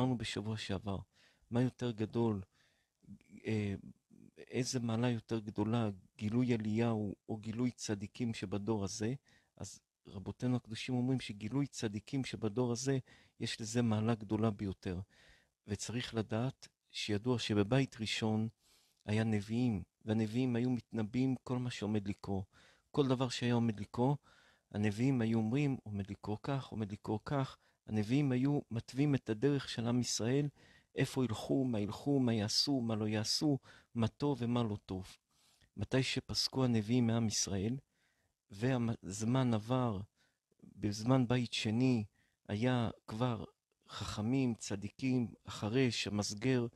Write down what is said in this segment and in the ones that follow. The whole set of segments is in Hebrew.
אמרנו בשבוע שעבר, מה יותר גדול, אה, איזה מעלה יותר גדולה, גילוי אליהו או גילוי צדיקים שבדור הזה, אז רבותינו הקדושים אומרים שגילוי צדיקים שבדור הזה, יש לזה מעלה גדולה ביותר. וצריך לדעת שידוע שבבית ראשון היה נביאים, והנביאים היו מתנבאים כל מה שעומד לקרות. כל דבר שהיה עומד לקרות, הנביאים היו אומרים, עומד לקרות כך, עומד לקרות כך, הנביאים היו מתווים את הדרך של עם ישראל, איפה ילכו, מה ילכו, מה יעשו, מה לא יעשו, מה טוב ומה לא טוב. מתי שפסקו הנביאים מעם ישראל, והזמן עבר, בזמן בית שני היה כבר חכמים, צדיקים, החרש, המסגר,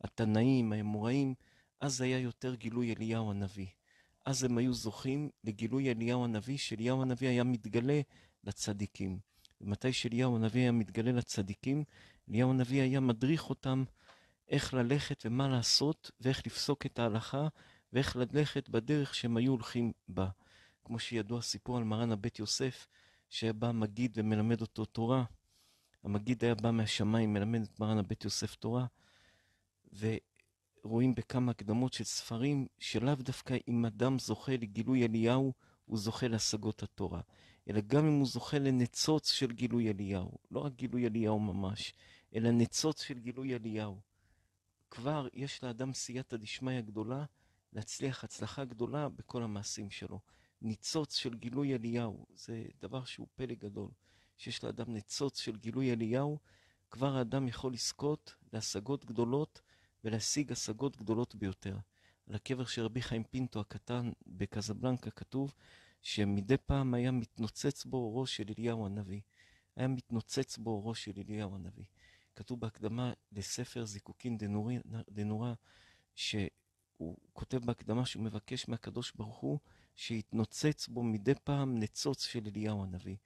התנאים, האמוראים, אז היה יותר גילוי אליהו הנביא. אז הם היו זוכים לגילוי אליהו הנביא, שאליהו הנביא היה מתגלה לצדיקים. מתי שאליהו הנביא היה מתגלה לצדיקים, אליהו הנביא היה מדריך אותם איך ללכת ומה לעשות, ואיך לפסוק את ההלכה, ואיך ללכת בדרך שהם היו הולכים בה. כמו שידוע הסיפור על מרן הבית יוסף, שהיה בא מגיד ומלמד אותו תורה. המגיד היה בא מהשמיים, מלמד את מרן הבית יוסף תורה, ורואים בכמה הקדמות של ספרים שלאו דווקא אם אדם זוכה לגילוי אליהו, הוא זוכה להשגות התורה, אלא גם אם הוא זוכה לניצוץ של גילוי אליהו, לא רק גילוי אליהו ממש, אלא ניצוץ של גילוי אליהו. כבר יש לאדם סייעתא דשמיא גדולה להצליח הצלחה גדולה בכל המעשים שלו. ניצוץ של גילוי אליהו, זה דבר שהוא פלא גדול. שיש לאדם ניצוץ של גילוי אליהו, כבר האדם יכול לזכות להשגות גדולות ולהשיג השגות גדולות ביותר. לקבר של רבי חיים פינטו הקטן בקזבלנקה כתוב שמדי פעם היה מתנוצץ בו אורו של אליהו הנביא. היה מתנוצץ בו אורו של אליהו הנביא. כתוב בהקדמה לספר זיקוקין דנורה, שהוא כותב בהקדמה שהוא מבקש מהקדוש ברוך הוא שיתנוצץ בו מדי פעם נצוץ של אליהו הנביא.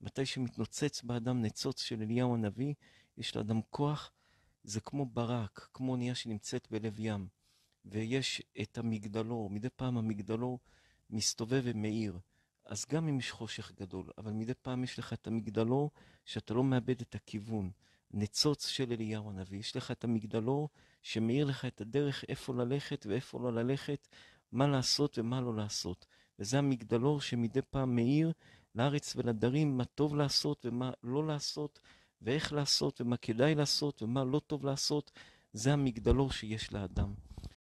מתי שמתנוצץ באדם נצוץ של אליהו הנביא, יש לאדם כוח, זה כמו ברק, כמו אונייה שנמצאת בלב ים. ויש את המגדלור, מדי פעם המגדלור מסתובב ומאיר. אז גם אם יש חושך גדול, אבל מדי פעם יש לך את המגדלור שאתה לא מאבד את הכיוון. ניצוץ של אליהו הנביא, יש לך את המגדלור שמאיר לך את הדרך איפה ללכת ואיפה לא ללכת, מה לעשות ומה לא לעשות. וזה המגדלור שמדי פעם מאיר לארץ ולדרים מה טוב לעשות ומה לא לעשות, ואיך לעשות ומה כדאי לעשות ומה לא טוב לעשות, זה המגדלור שיש לאדם.